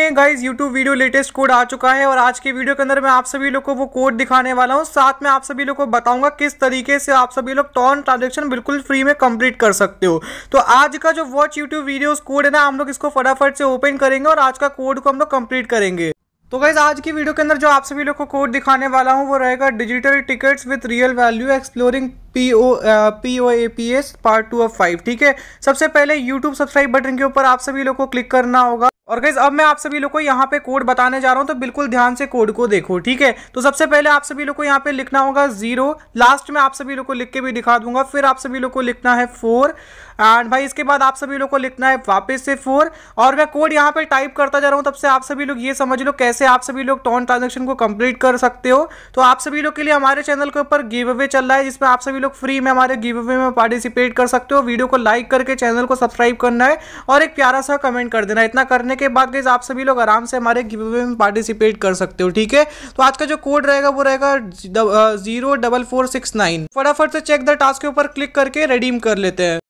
में guys YouTube video latest code आ चुका है और आज के वीडियो के अंदर मैं आप सभी लोग को वो कोड दिखाने वाला हूँ साथ में आप सभी लोग को बताऊंगा किस तरीके से आप सभी लोग टॉन ट्रांजेक्शन बिल्कुल फ्री में कंप्लीट कर सकते हो तो आज का जो वॉच YouTube वीडियोस कोड है ना हम लोग इसको फटाफट से ओपन करेंगे और आज का कोड को हम लोग कंप्लीट करेंगे तो गाइज आज की वीडियो के अंदर जो आप सभी लोग को कोड दिखाने वाला हूँ वो रहेगा digital tickets with real value exploring P O P O A P S part two of five ठीक है सबसे पहले यूट्यूब सब्सक्राइब बटन के ऊपर आप सभी लोग को क्लिक करना होगा और गैस अब मैं आप सभी लोग को यहाँ पे कोड बताने जा रहा हूँ तो बिल्कुल ध्यान से कोड को देखो ठीक है तो सबसे पहले आप सभी लोग को यहाँ पे लिखना होगा जीरो लास्ट में आप सभी लोग को लिख के भी दिखा दूंगा फिर आप सभी लोग को लिखना है फोर एंड भाई इसके बाद आप सभी लोग को लिखना है वापस से फोर और मैं कोड यहाँ पे टाइप करता जा रहा हूँ तब से आप सभी लोग ये समझ लो कैसे आप सभी लोग टॉन ट्रांजेक्शन को कंप्लीट कर सकते हो तो आप सभी लोग के लिए हमारे चैनल के ऊपर गिव अवे चल रहा है जिसमें आप सभी सभी लोग फ्री में हमारे गिव अवे में पार्टिसिपेट कर सकते हो वीडियो को लाइक करके चैनल को सब्सक्राइब करना है और एक प्यारा सा कमेंट कर देना इतना करने के बाद गई आप सभी लोग आराम से हमारे गिव अवे में पार्टिसिपेट कर सकते हो ठीक है तो आज का जो कोड रहेगा वो रहेगा zero double four six nine फटाफट से चेक द टास्क के ऊपर क्लिक करके रिडीम कर लेते हैं